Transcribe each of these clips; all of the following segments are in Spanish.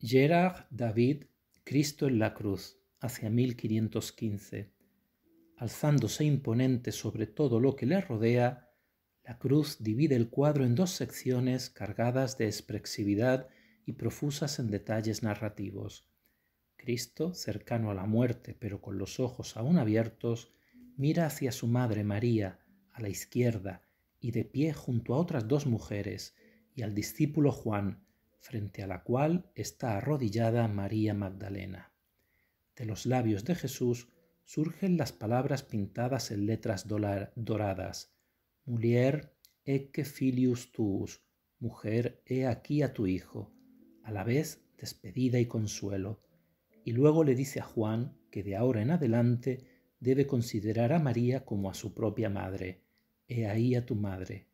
Gerard David, Cristo en la Cruz, hacia 1515. Alzándose imponente sobre todo lo que le rodea, la cruz divide el cuadro en dos secciones cargadas de expresividad y profusas en detalles narrativos. Cristo, cercano a la muerte pero con los ojos aún abiertos, mira hacia su madre María, a la izquierda, y de pie junto a otras dos mujeres, y al discípulo Juan, frente a la cual está arrodillada María Magdalena. De los labios de Jesús surgen las palabras pintadas en letras doradas. Mulier ecce filius tuus, mujer, he aquí a tu hijo, a la vez despedida y consuelo. Y luego le dice a Juan que de ahora en adelante debe considerar a María como a su propia madre. He ahí a tu madre.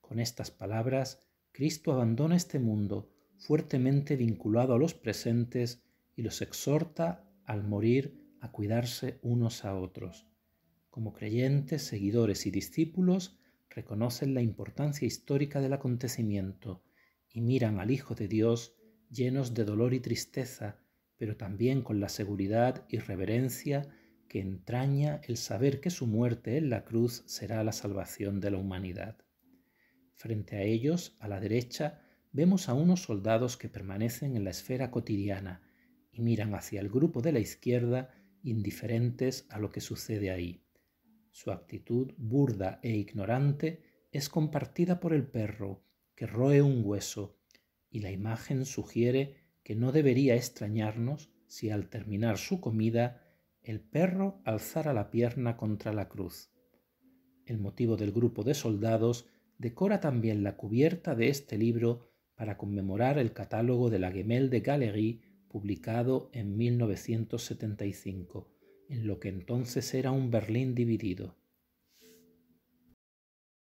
Con estas palabras, Cristo abandona este mundo, fuertemente vinculado a los presentes y los exhorta al morir a cuidarse unos a otros. Como creyentes, seguidores y discípulos, reconocen la importancia histórica del acontecimiento y miran al Hijo de Dios llenos de dolor y tristeza, pero también con la seguridad y reverencia que entraña el saber que su muerte en la cruz será la salvación de la humanidad. Frente a ellos, a la derecha, vemos a unos soldados que permanecen en la esfera cotidiana y miran hacia el grupo de la izquierda indiferentes a lo que sucede ahí. Su actitud burda e ignorante es compartida por el perro, que roe un hueso, y la imagen sugiere que no debería extrañarnos si al terminar su comida el perro alzara la pierna contra la cruz. El motivo del grupo de soldados decora también la cubierta de este libro para conmemorar el catálogo de la de Galerie publicado en 1975, en lo que entonces era un Berlín dividido.